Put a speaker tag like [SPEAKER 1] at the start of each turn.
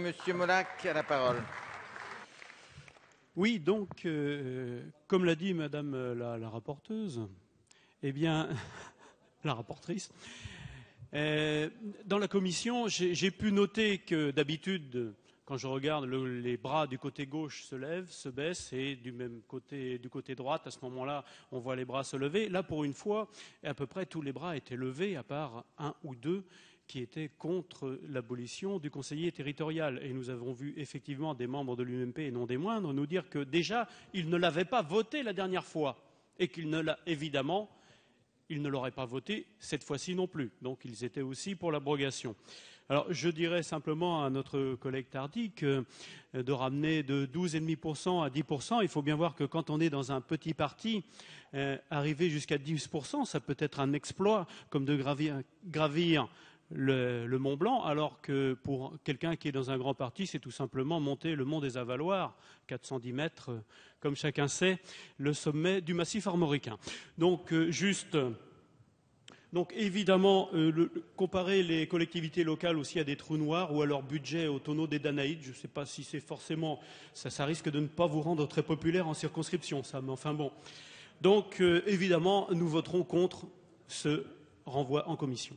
[SPEAKER 1] Monsieur Molac a la parole. Oui, donc, euh, euh, comme l'a dit Madame euh, la, rapporteuse, eh bien, la rapportrice, dans la commission, j'ai pu noter que d'habitude, quand je regarde, les bras du côté gauche se lèvent, se baissent, et du même côté, du côté droit, à ce moment-là, on voit les bras se lever. Là, pour une fois, à peu près tous les bras étaient levés, à part un ou deux qui était contre l'abolition du conseiller territorial. Et nous avons vu effectivement des membres de l'UMP, et non des moindres, nous dire que déjà, ils ne l'avaient pas voté la dernière fois, et qu'ils ne ils ne l'auraient pas voté cette fois-ci non plus. Donc ils étaient aussi pour l'abrogation. Alors je dirais simplement à notre collègue Tardy que euh, de ramener de 12,5% à 10%, il faut bien voir que quand on est dans un petit parti, euh, arriver jusqu'à 10%, ça peut être un exploit comme de gravir le, Mont Blanc, alors que pour quelqu'un qui est dans un grand parti, c'est tout simplement monter le mont des Avaloirs, 410 mètres, euh, comme chacun sait, le sommet du massif armoricain. Donc, euh, juste. Donc évidemment, euh, comparer les collectivités locales aussi à des trous noirs ou à leur budget au tonneau des Danaïdes, je ne sais pas si c'est forcément ça, risque de ne pas vous rendre très populaire en circonscription, ça. Mais enfin bon. Donc évidemment, nous voterons contre ce renvoi en commission.